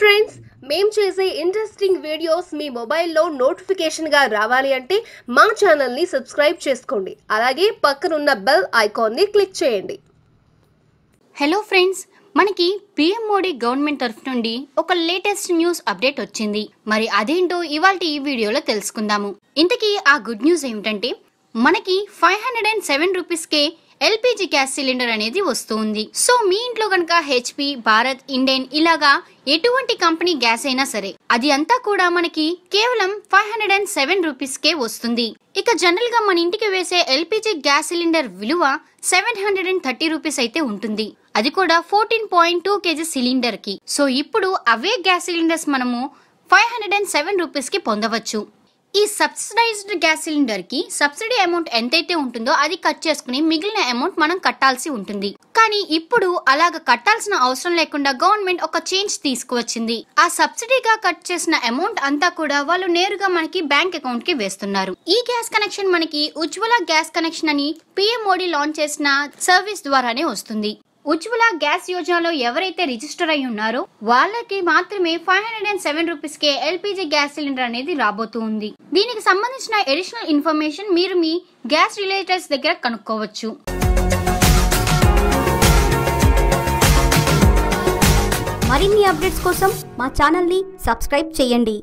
friends మేం చేసే interesting videos మీ మొబైల్లో నోటిఫికేషన్గా రావాలి అంటే మా ఛానల్ని సబ్స్క్రైబ్ చేసుకోండి అలాగే పక్కనున్న బెల్ ఐకాన్ని క్లిక్ చేయండి హలో ఫ్రెండ్స్ మనకి పిఎం మోడీ గవర్నమెంట్ తరఫు నుండి ఒక లేటెస్ట్ న్యూస్ అప్డేట్ వచ్చింది మరి అదేంటో ఇవాళ ఈ వీడియోలో తెలుసుకుందాము ఇంతకీ ఆ గుడ్ న్యూస్ ఏమిటంటే మనకి ఫైవ్ హండ్రెడ్ అండ్ సెవెన్ రూపీస్కే ఎల్పిజి గ్యాస్ సిలిండర్ అనేది వస్తుంది సో మీ ఇంట్లో కనుక హెచ్పి భారత్ ఇండేన్ ఇలాగా ఎటువంటి కంపెనీ గ్యాస్ అయినా సరే అది అంతా కూడా మనకి కేవలం five hundred and seven rupees కే వస్తుంది ఇక జనరల్ గా మన ఇంటికి వేసే ఎల్పిజి గ్యాస్ సిలిండర్ విలువ seven hundred and thirty rupees అయితే ఉంటుంది అది కూడా fourteen point two kg cylinder కి సో ఇప్పుడు అవే గ్యాస్ సిలిండర్స్ మనము five hundred and seven rupees కి పొందవచ్చు ఈ సబ్సిడైజ్డ్ గ్యాస్ సిలిండర్కి సబ్సిడీ అమౌంట్ ఎంతైతే ఉంటుందో అది కట్ చేసుకుని మిగిలిన అమౌంట్ మనం కట్టాల్సి ఉంటుంది కానీ ఇప్పుడు అలాగ కట్టాల్సిన అవసరం లేకుండా గవర్నమెంట్ ఒక చేంజ్ తీసుకువచ్చింది ఆ సబ్సిడీగా కట్ చేసిన అమౌంట్ అంతా కూడా వాళ్ళు నేరుగా మనకి బ్యాంక్ అకౌంట్ కి వేస్తున్నారు ఈ గ్యాస్ కనెక్షన్ మనకి ఉజ్వల గ్యాస్ కనెక్షన్ అని పిఎం మోడీ లాంచ్ చేసిన సర్వీస్ ద్వారానే వస్తుంది ఉజ్వల గ్యాస్ యోజనలో ఎవరైతే రిజిస్టర్ అయి ఉన్నారో వాళ్ళకి మాత్రమే five hundred and seven rupees కే ఎల్పిజి గ్యాస్ సిలిండర్ అనేది రాబోతుంది దీనికి సంబంధించిన అడిషనల్ ఇన్ఫర్మేషన్ మీరు మీ గ్యాస్ రిలేటర్స్ దగ్గర కనుక్కోవచ్చు మరిన్ని అప్డేట్స్ కోసం మా ఛానల్ని సబ్స్క్రైబ్ చేయండి